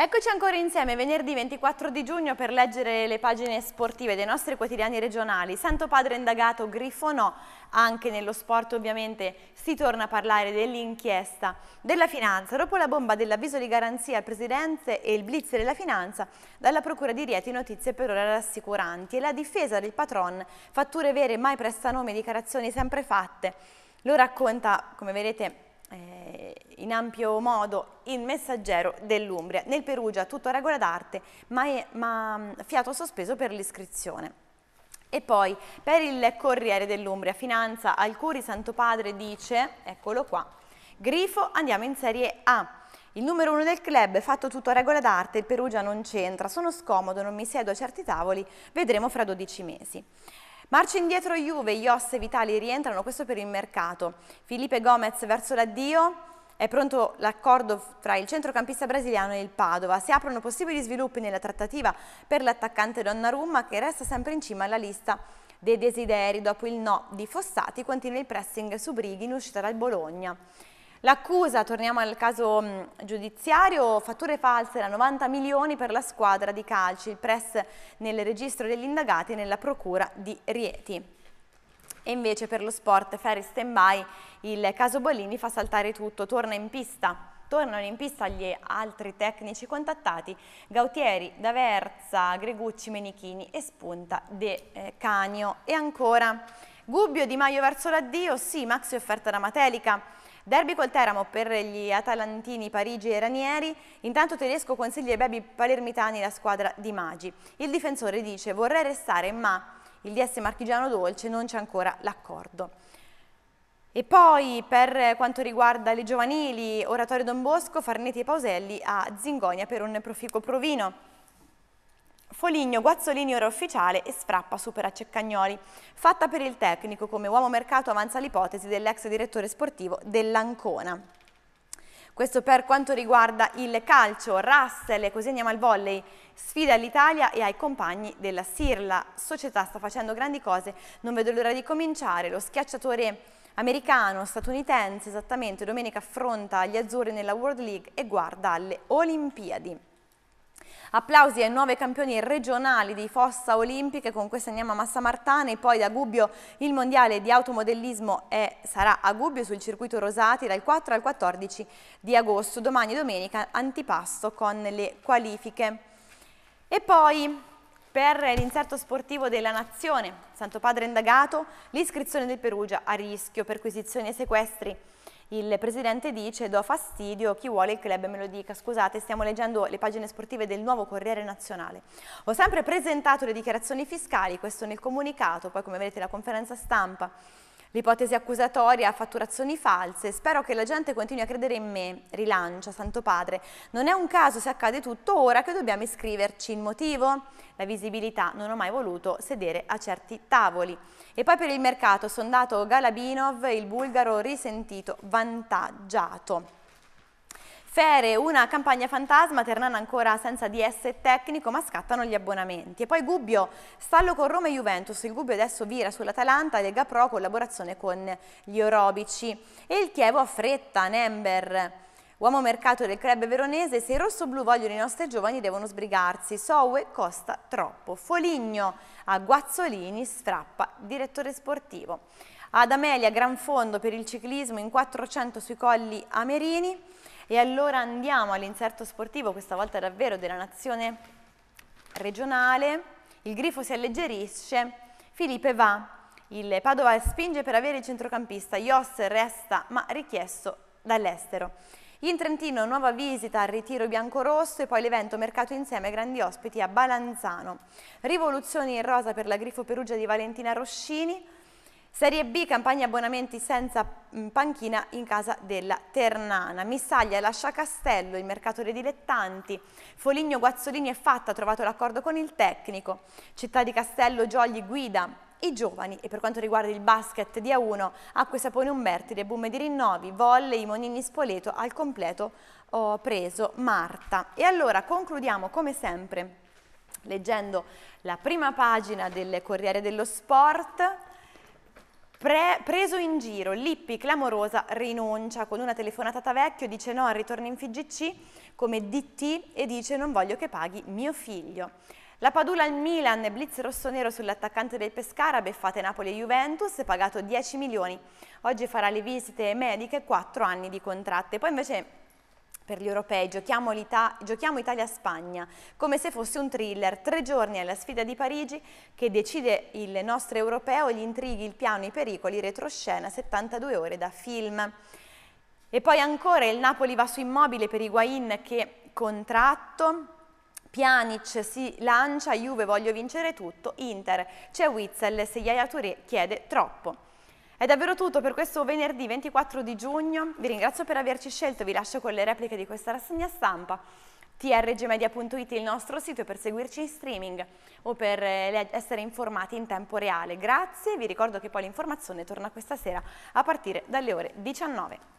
Eccoci ancora insieme venerdì 24 di giugno per leggere le pagine sportive dei nostri quotidiani regionali. Santo Padre indagato, Grifo no. Anche nello sport ovviamente si torna a parlare dell'inchiesta della finanza. Dopo la bomba dell'avviso di garanzia al Presidente e il blitz della finanza, dalla Procura di Rieti notizie per ora rassicuranti e la difesa del patron, fatture vere mai prestanome, dichiarazioni sempre fatte. Lo racconta, come vedete, in ampio modo il messaggero dell'Umbria. Nel Perugia tutto a regola d'arte, ma, è, ma fiato sospeso per l'iscrizione. E poi per il Corriere dell'Umbria, Finanza, Alcuri Santo Padre dice, eccolo qua, Grifo andiamo in Serie A. Il numero uno del club è fatto tutto a regola d'arte, il Perugia non c'entra, sono scomodo, non mi siedo a certi tavoli, vedremo fra 12 mesi. Marcia indietro Juve, Iosse e Vitali rientrano, questo per il mercato. Felipe Gomez verso l'addio, è pronto l'accordo tra il centrocampista brasiliano e il Padova. Si aprono possibili sviluppi nella trattativa per l'attaccante Donnarumma che resta sempre in cima alla lista dei desideri. Dopo il no di Fossati continua il pressing su Brighi in uscita dal Bologna. L'accusa, torniamo al caso giudiziario, fatture false da 90 milioni per la squadra di calci, il press nel registro degli indagati nella procura di Rieti e invece per lo sport Ferry By il caso Bollini fa saltare tutto, torna in pista. Tornano in pista gli altri tecnici contattati, Gautieri, Daverza, Gregucci, Menichini e spunta De eh, Canio. E ancora Gubbio Di Maio verso l'addio, sì, maxi offerta da Matelica. Derby col Teramo per gli atalantini Parigi e Ranieri, intanto Tedesco consiglia ai baby palermitani la squadra di Magi. Il difensore dice vorrei restare ma il DS Marchigiano Dolce non c'è ancora l'accordo. E poi per quanto riguarda le giovanili, Oratorio Don Bosco, Farnetti e Pauselli a Zingonia per un proficuo provino. Foligno, Guazzolini ora ufficiale e Sfrappa supera Ceccagnoli. Fatta per il tecnico come uomo mercato avanza l'ipotesi dell'ex direttore sportivo dell'Ancona. Questo per quanto riguarda il calcio, Russell, e così andiamo al volley, sfida all'Italia e ai compagni della SIR. La società sta facendo grandi cose, non vedo l'ora di cominciare, lo schiacciatore americano, statunitense esattamente, domenica affronta gli azzurri nella World League e guarda alle Olimpiadi. Applausi ai nuovi campioni regionali di Fossa Olimpiche, con questo andiamo a Massa Martana e poi da Gubbio il mondiale di automodellismo è, sarà a Gubbio sul circuito Rosati dal 4 al 14 di agosto, domani domenica antipasto con le qualifiche. E poi per l'inserto sportivo della Nazione, Santo Padre indagato, l'iscrizione del Perugia a rischio, perquisizioni e sequestri il presidente dice do fastidio, chi vuole il club me lo dica, scusate stiamo leggendo le pagine sportive del nuovo Corriere Nazionale. Ho sempre presentato le dichiarazioni fiscali, questo nel comunicato, poi come vedete la conferenza stampa L'ipotesi accusatoria, fatturazioni false, spero che la gente continui a credere in me, rilancia Santo Padre. Non è un caso se accade tutto ora che dobbiamo iscriverci il motivo? La visibilità, non ho mai voluto sedere a certi tavoli. E poi per il mercato, sondato Galabinov, il bulgaro risentito, vantaggiato. Fere, una campagna fantasma, Ternana ancora senza DS tecnico, ma scattano gli abbonamenti. E poi Gubbio, stallo con Roma e Juventus, il Gubbio adesso vira sull'Atalanta, Lega Pro, collaborazione con gli Orobici. E il Chievo a fretta, Nember. Uomo mercato del club veronese, se i rossoblù vogliono i nostri giovani devono sbrigarsi. Sowe costa troppo. Foligno a Guazzolini, strappa, direttore sportivo ad Amelia Gran Fondo per il ciclismo in 400 sui colli Amerini e allora andiamo all'inserto sportivo, questa volta davvero della nazione regionale, il grifo si alleggerisce, Filipe va, il Padova spinge per avere il centrocampista, Jos resta ma richiesto dall'estero. In Trentino nuova visita al ritiro biancorosso e poi l'evento Mercato Insieme Grandi Ospiti a Balanzano. Rivoluzioni in rosa per la Grifo Perugia di Valentina Roscini, Serie B, campagna abbonamenti senza mm, panchina in casa della Ternana. Missaglia lascia Castello, il mercato dei dilettanti. Foligno, Guazzolini è Fatta ha trovato l'accordo con il tecnico. Città di Castello, Giogli guida i giovani e per quanto riguarda il basket di A1, Acque Sapone Umberti, le boom di rinnovi, Volle, i Monini Spoleto, al completo ho preso Marta. E allora concludiamo come sempre leggendo la prima pagina del Corriere dello Sport Pre preso in giro, Lippi clamorosa rinuncia con una telefonata da vecchio, dice no al ritorno in FGC come DT e dice non voglio che paghi mio figlio. La Padula al Milan, blitz rossonero sull'attaccante del Pescara, beffate Napoli e Juventus, pagato 10 milioni. Oggi farà le visite mediche, 4 anni di contratte. Poi invece per gli europei, giochiamo, Italia-Spagna come se fosse un thriller, tre giorni alla sfida di Parigi che decide il nostro europeo, gli intrighi, il piano, i pericoli, retroscena, 72 ore da film. E poi ancora il Napoli va su immobile per Higuain che contratto, Pjanic si lancia, Juve voglio vincere tutto, Inter c'è Witzel, se Yaya Touré chiede troppo. È davvero tutto per questo venerdì 24 di giugno, vi ringrazio per averci scelto, vi lascio con le repliche di questa rassegna stampa, trgmedia.it il nostro sito per seguirci in streaming o per eh, essere informati in tempo reale. Grazie, vi ricordo che poi l'informazione torna questa sera a partire dalle ore 19.